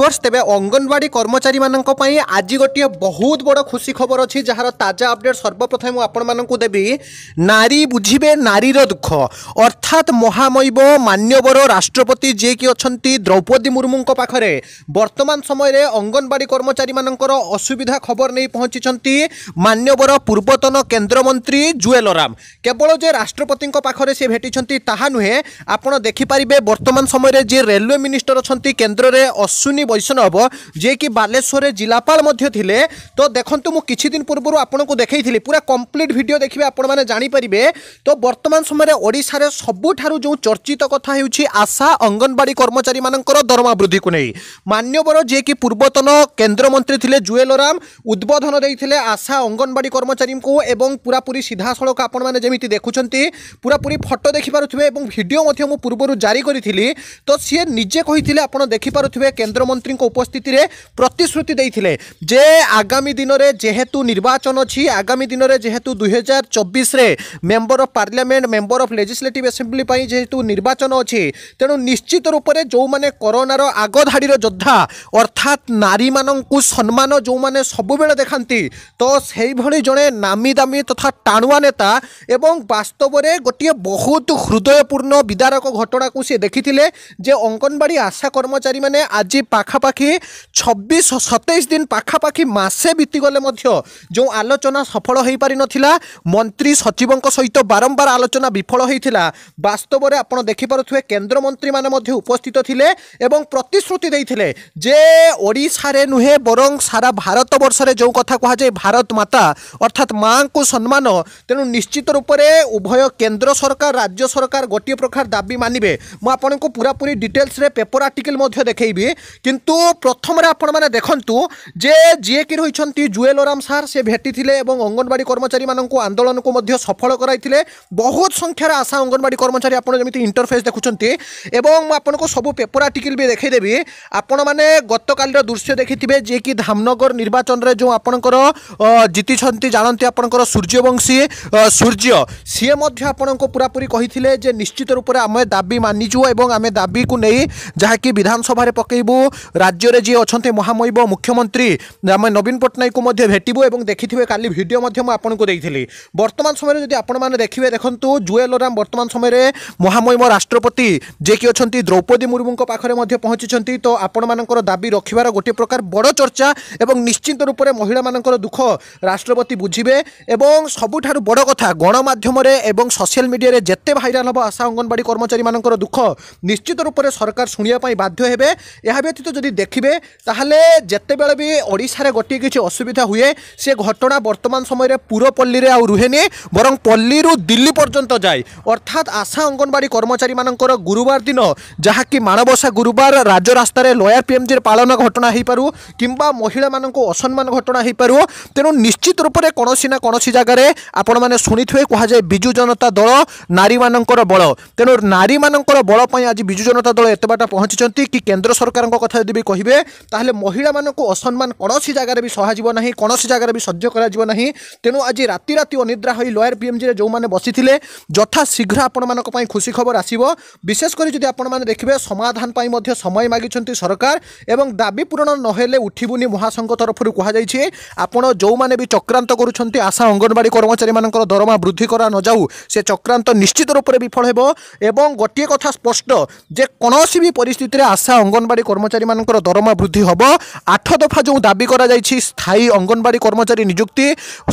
viewers তেবে অঙ্গনবাড়ি কর্মচারী মানি আজ গোটিয়ে বহুত বড় খুশি খবর অছি যার তাজা অপডেট সর্বপ্রথমে আপনার দেবি নারী বুঝবে নারীর দুঃখ অর্থাৎ মহামৈব মান্যবর রাষ্ট্রপতি যিকি অনেক দ্রৌপদী মুর্মু পাখে বর্তমান সময়ের অঙ্গনবাড়ি কর্মচারী মানকর অসুবিধা খবর নিয়ে পৌঁছিছেন মান্যবর পূর্বতন কেন্দ্রমন্ত্রী জুয়েল ওরাম কেবল যে রাষ্ট্রপতি পাখে সে ভেটিছেন তাহা নুহে আপনার দেখিপারে বর্তমান সময়ের যে রেলওয়ে মিনিষ্টর অনেক কেন্দ্রের অশ্বিনী বৈষ্ণব যিয়েকি বালেশ্বরের জিলাপাল মধ্য লে তো দেখুন মু কিছু দিন পূর্ব আপনার দেখাইলি পুরা কমপ্লিট ভিডিও দেখবে আপনার জাঁপারে তো বর্তমান সময় ওড়শার সবুঠার যে চর্চিত কথা হচ্ছে আশা অঙ্গনবাড়ি কর্মচারী মান দরমা বৃদ্ধি নেই মান্যবর যিয়েকি পূর্বতন কেন্দ্রমন্ত্রী লে জুয়েল ওরাম উদ্বোধন দিয়ে আশা অঙ্গনবাড়ি কর্মচারী এবং পুরাপুরি সিধা সড়ক আপনার যেমি দেখুম পুরাপুরি ফটো দেখিপারে এবং ভিডিও মধ্যে মু পূর্বর জারি করে তো সি নিজে কে আপনার দেখিপারে কেন্দ্রমন্ত্রী ମୁଖ୍ୟମନ୍ତ୍ରୀଙ୍କ ଉପସ୍ଥିତିରେ ପ୍ରତିଶ୍ରୁତି ଦେଇଥିଲେ ଯେ ଆଗାମୀ ଦିନରେ ଯେହେତୁ ନିର୍ବାଚନ ଅଛି ଆଗାମୀ ଦିନରେ ଯେହେତୁ ଦୁଇହଜାର ଚବିଶରେ member of parliament member of legislative assembly ପାଇଁ ଯେହେତୁ ନିର୍ବାଚନ ଅଛି ତେଣୁ ନିଶ୍ଚିତ ରୂପରେ ଯେଉଁମାନେ କରୋନାର ଆଗଧାଡ଼ିର ଯୋଦ୍ଧା ଅର୍ଥାତ୍ ନାରୀମାନଙ୍କୁ ସମ୍ମାନ ଯେଉଁମାନେ ସବୁବେଳେ ଦେଖାନ୍ତି ତ ସେଇଭଳି ଜଣେ ନାମୀ ଦାମୀ ତଥା ଟାଣୁଆ ନେତା ଏବଂ ବାସ୍ତବରେ ଗୋଟିଏ ବହୁତ ହୃଦୟପୂର୍ଣ୍ଣ ବିଦାରକ ଘଟଣାକୁ ସେ ଦେଖିଥିଲେ ଯେ ଅଙ୍ଗନବାଡ଼ି ଆଶା କର୍ମଚାରୀମାନେ ଆଜି ପାଖାପାଖି ଛବିଶ ସତେଇଶ ଦିନ ପାଖାପାଖି ମାସେ ବିତିଗଲେ ମଧ୍ୟ ଯେଉଁ ଆଲୋଚନା ସଫଳ ହୋଇପାରିନଥିଲା ମନ୍ତ୍ରୀ ସଚିବଙ୍କ ସହିତ ବାରମ୍ବାର ଆଲୋଚନା ବିଫଳ ହୋଇଥିଲା ବାସ୍ତବରେ ଆପଣ ଦେଖିପାରୁଥିବେ କେନ୍ଦ୍ରମନ୍ତ୍ରୀମାନେ ମଧ୍ୟ ଉପସ୍ଥିତ ଥିଲେ ଏବଂ ପ୍ରତିଶ୍ରୁତି ଦେଇଥିଲେ ଯେ ଓଡ଼ିଶାରେ ନୁହେଁ ବରଂ ସାରା ଭାରତବର୍ଷରେ ଯେଉଁ କଥା କୁହାଯାଏ ଭାରତ ମାତା ଅର୍ଥାତ୍ ମାଙ୍କୁ ସମ୍ମାନ ତେଣୁ ନିଶ୍ଚିତ ରୂପରେ ଉଭୟ କେନ୍ଦ୍ର ସରକାର ରାଜ୍ୟ ସରକାର ଗୋଟିଏ ପ୍ରକାର ଦାବି ମାନିବେ ମୁଁ ଆପଣଙ୍କୁ ପୁରାପୁରି ଡିଟେଲ୍ସରେ ପେପର ଆର୍ଟିକଲ୍ ମଧ୍ୟ ଦେଖାଇବି কিন্তু প্রথমে আপনার দেখন্তু যে যিয়েকি রয়েছেন জুয়েল ওরাম সার সে ভেটি এবং অঙ্গনবাড়ি কর্মচারী মানুষ আন্দোলন মধ্য সফল করাই বহু সংখ্যার আশা অঙ্গনবাড়ি কর্মচারী আপনার যেমন ইন্টরফেস দেখুম এবং আপনার সব পেপর আর্টিকল বি দেখাই দেবি আপনার মানে গতকাল দৃশ্য দেখিবে কি ধামনগর নির্বাচনের যে আপনার জিতি জাঁতি আপনার সূর্যবংশী সূর্য সি আপনার পুরাপুরি কে যে নিশ্চিত রূপে আমি দাবি মানিছু এবং আমি দাবি কু যা কি বিধানসভায় পকাইবু রাজ্যের যে অনেক মহামৈব মুখ্যমন্ত্রী আমি নবীন পট্টনাক মধ্যে ভেটবু এবং দেখিবে কালি ভিডিও মধ্যে আপনার দিয়েছিলি বর্তমান সময় যদি আপনার দেখবে দেখুন জুয়েল ওরাম বর্তমান সময়ের মহামহিম রাষ্ট্রপতি যে কি অনেক দ্রৌপদী মুর্মু পাখে মধ্যে পৌঁছিছেন তো আপনার দাবি রক্ষার গোটি প্রকার বড় চর্চা এবং নিশ্চিত রূপে মহিলা মানুষ দুঃখ রাষ্ট্রপতি বুঝবে এবং সবুঠার বড় কথা গণমাধ্যমে এবং সোশিয়াল মিডিয়ায় যেতে ভাইরাল হব আশা অঙ্গনবাড়ি কর্মচারী মানুষ দুঃখ নিশ্চিত রূপে সরকার শুণা বাধ্য হবে এ ব্যতীত যদি দেখিবে তাহলে যেতবে বি ওড়শার গোটিয়ে কিছু অসুবিধা হুয়ে সে ঘটনা বর্তমান সময়ের পুরপল্লী আউ রুহেনি বরং পল্লী দিল্লি পর্যন্ত যায় অর্থাৎ আশা অঙ্গনবাড়ি কর্মচারী মানকর গুরুবার দিন যা কি মাণবসা গুরুবার রাজ্য রাস্তার লয়ার পিএমজি পালন ঘটনা হয়েপারু কিংবা মহিলা মানুষ অসম্মান ঘটনা হয়েপারু তেমন নিশ্চিত রূপে কৌশি না কৌশি জায়গায় আপন মানে শুনে কুহযায় বিজু জনতা দল নারী মানকর বল তেমন নারী মানকর বল আজ বিজু জনতা দল এত বাট পৌঁছিছেন কি কেন্দ্র সরকার কথা ଯଦି ବି କହିବେ ତାହେଲେ ମହିଳାମାନଙ୍କୁ ଅସମ୍ମାନ କୌଣସି ଜାଗାରେ ବି ସହାଯିବ ନାହିଁ କୌଣସି ଜାଗାରେ ବି ସହ୍ୟ କରାଯିବ ନାହିଁ ତେଣୁ ଆଜି ରାତି ରାତି ଅନିଦ୍ରା ହୋଇ ଲୟାର ପିଏମ୍ଜିରେ ଯେଉଁମାନେ ବସିଥିଲେ ଯଥା ଶୀଘ୍ର ଆପଣମାନଙ୍କ ପାଇଁ ଖୁସି ଖବର ଆସିବ ବିଶେଷ କରି ଯଦି ଆପଣମାନେ ଦେଖିବେ ସମାଧାନ ପାଇଁ ମଧ୍ୟ ସମୟ ମାଗିଛନ୍ତି ସରକାର ଏବଂ ଦାବି ପୂରଣ ନହେଲେ ଉଠିବୁନି ମହାସଂଘ ତରଫରୁ କୁହାଯାଇଛି ଆପଣ ଯେଉଁମାନେ ବି ଚକ୍ରାନ୍ତ କରୁଛନ୍ତି ଆଶା ଅଙ୍ଗନବାଡ଼ି କର୍ମଚାରୀମାନଙ୍କର ଦରମା ବୃଦ୍ଧି କରା ନଯାଉ ସେ ଚକ୍ରାନ୍ତ ନିଶ୍ଚିତ ରୂପରେ ବିଫଳ ହେବ ଏବଂ ଗୋଟିଏ କଥା ସ୍ପଷ୍ଟ ଯେ କୌଣସି ବି ପରିସ୍ଥିତିରେ ଆଶା ଅଙ୍ଗନବାଡ଼ି କର୍ମଚାରୀ କର୍ମଚାରୀମାନଙ୍କର ଦରମା ବୃଦ୍ଧି ହେବ ଆଠ ଦଫା ଯେଉଁ ଦାବି କରାଯାଇଛି ସ୍ଥାୟୀ ଅଙ୍ଗନବାଡ଼ି କର୍ମଚାରୀ ନିଯୁକ୍ତି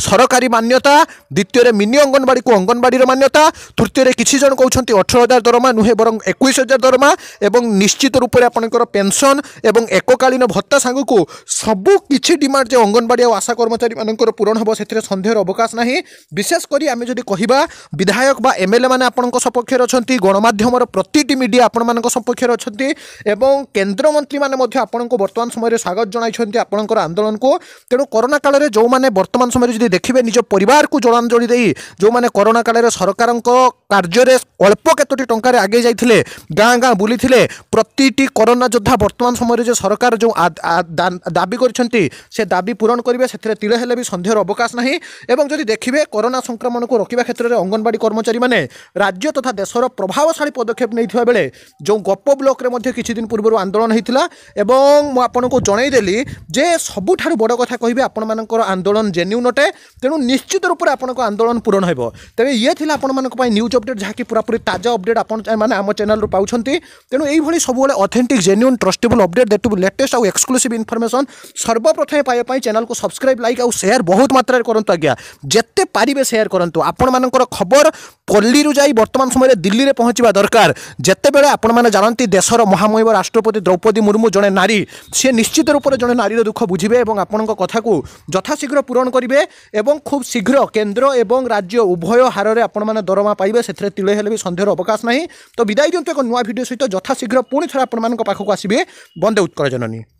ସରକାରୀ ମାନ୍ୟତା ଦ୍ୱିତୀୟରେ ମିନି ଅଙ୍ଗନବାଡ଼ିକୁ ଅଙ୍ଗନବାଡ଼ିର ମାନ୍ୟତା ତୃତୀୟରେ କିଛି ଜଣ କହୁଛନ୍ତି ଅଠର ହଜାର ଦରମା ନୁହେଁ ବରଂ ଏକୋଇଶ ହଜାର ଦରମା ଏବଂ ନିଶ୍ଚିତ ରୂପରେ ଆପଣଙ୍କର ପେନ୍ସନ୍ ଏବଂ ଏକକାଳୀନ ଭତ୍ତା ସାଙ୍ଗକୁ ସବୁ କିଛି ଡିମାଣ୍ଡ ଯେ ଅଙ୍ଗନବାଡ଼ି ଆଉ ଆଶା କର୍ମଚାରୀମାନଙ୍କର ପୂରଣ ହେବ ସେଥିରେ ସନ୍ଦେହର ଅବକାଶ ନାହିଁ ବିଶେଷ କରି ଆମେ ଯଦି କହିବା ବିଧାୟକ ବା ଏମ୍ଏଲ୍ଏ ମାନେ ଆପଣଙ୍କ ସପକ୍ଷରେ ଅଛନ୍ତି ଗଣମାଧ୍ୟମର ପ୍ରତିଟି ମିଡ଼ିଆ ଆପଣମାନଙ୍କ ସପକ୍ଷରେ ଅଛନ୍ତି ଏବଂ କେନ୍ଦ୍ରମନ୍ତ୍ରୀମାନେ ସେମାନେ ମଧ୍ୟ ଆପଣଙ୍କୁ ବର୍ତ୍ତମାନ ସମୟରେ ସ୍ୱାଗତ ଜଣାଇଛନ୍ତି ଆପଣଙ୍କର ଆନ୍ଦୋଳନକୁ ତେଣୁ କରୋନା କାଳରେ ଯେଉଁମାନେ ବର୍ତ୍ତମାନ ସମୟରେ ଯଦି ଦେଖିବେ ନିଜ ପରିବାରକୁ ଜଳାଞ୍ଜଳି ଦେଇ ଯେଉଁମାନେ କରୋନା କାଳରେ ସରକାରଙ୍କ କାର୍ଯ୍ୟରେ ଅଳ୍ପ କେତୋଟି ଟଙ୍କାରେ ଆଗେଇ ଯାଇଥିଲେ ଗାଁ ଗାଁ ବୁଲିଥିଲେ ପ୍ରତିଟି କରୋନା ଯୋଦ୍ଧା ବର୍ତ୍ତମାନ ସମୟରେ ଯେ ସରକାର ଯେଉଁ ଦାବି କରିଛନ୍ତି ସେ ଦାବି ପୂରଣ କରିବେ ସେଥିରେ ତିଳେ ହେଲେ ବି ସନ୍ଦେହର ଅବକାଶ ନାହିଁ ଏବଂ ଯଦି ଦେଖିବେ କରୋନା ସଂକ୍ରମଣକୁ ରୋକିବା କ୍ଷେତ୍ରରେ ଅଙ୍ଗନବାଡ଼ି କର୍ମଚାରୀମାନେ ରାଜ୍ୟ ତଥା ଦେଶର ପ୍ରଭାବଶାଳୀ ପଦକ୍ଷେପ ନେଇଥିବା ବେଳେ ଯେଉଁ ଗପ ବ୍ଲକରେ ମଧ୍ୟ କିଛିଦିନ ପୂର୍ବରୁ ଆନ୍ଦୋଳନ ହୋଇଥିଲା এবং ମୁଁ ଆପଣଙ୍କୁ ଜଣାଇଦେଲି ଯେ ସବୁଠାରୁ ବଡ଼ କଥା କହିବି ଆପଣମାନଙ୍କର ଆନ୍ଦୋଳନ ଜେନ୍ୟୁନ୍ ଅଟେ ତେଣୁ ନିଶ୍ଚିତ ରୂପରେ ଆପଣଙ୍କ ଆନ୍ଦୋଳନ ପୂରଣ ହେବ ତେବେ ଇଏ ଥିଲା ଆପଣମାନଙ୍କ ପାଇଁ ନ୍ୟୁଜ୍ ଅପଡ଼େଟ୍ ଯାହାକି ପୁରାପୁରି ତାଜା ଅପଡ଼େଟ୍ ଆପଣମାନେ ଆମ ଚ୍ୟାନେଲ୍ରୁ ପାଉଛନ୍ତି ତେଣୁ ଏଇଭଳି ସବୁବେଳେ authentic genuine trustable update that latest ଆଉ ଏକ୍ସକ୍ଲୁସିଭ୍ ଇନଫର୍ମେସନ୍ ସର୍ବପ୍ରଥମେ ପାଇବା ପାଇଁ ଚ୍ୟାନେଲ୍କୁ ସବସ୍କ୍ରାଇବ୍ ଲାଇକ୍ ଆଉ ସେୟାର ବହୁତ ମାତ୍ରାରେ କରନ୍ତୁ ଆଜ୍ଞା ଯେତେ ପାରିବେ ସେୟାର କରନ୍ତୁ ଆପଣମାନଙ୍କର ଖବର ପଲ୍ଲୀରୁ ଯାଇ ବର୍ତ୍ତମାନ ସମୟରେ ଦିଲ୍ଲୀରେ ପହଞ୍ଚିବା ଦରକାର ଯେତେବେଳେ ଆପଣମାନେ ଜାଣନ୍ତି ଦେଶର ମହାମହିମ ରାଷ୍ଟ୍ରପତି ଦ୍ରୌପଦୀ ମୁର୍ମୁ মুর্মু জনে নারী সে নিশ্চিত রূপে জনে নারীর দুঃখ বুঝবে এবং আপনার কথা যথাশীঘ্র পূরণ করবে এবং খুব শীঘ্র কেন্দ্র এবং রাজ্য উভয় হারে আপনার দরমা পাইবে সেথে তিলে হলে বি সন্দেহর অবকাশ না তো বিদায় দিও এক নয় ভিডিও সহ যথাশীঘ্র পুঁ থে আপনার পাখক আসবে বন্দে উৎকল জননী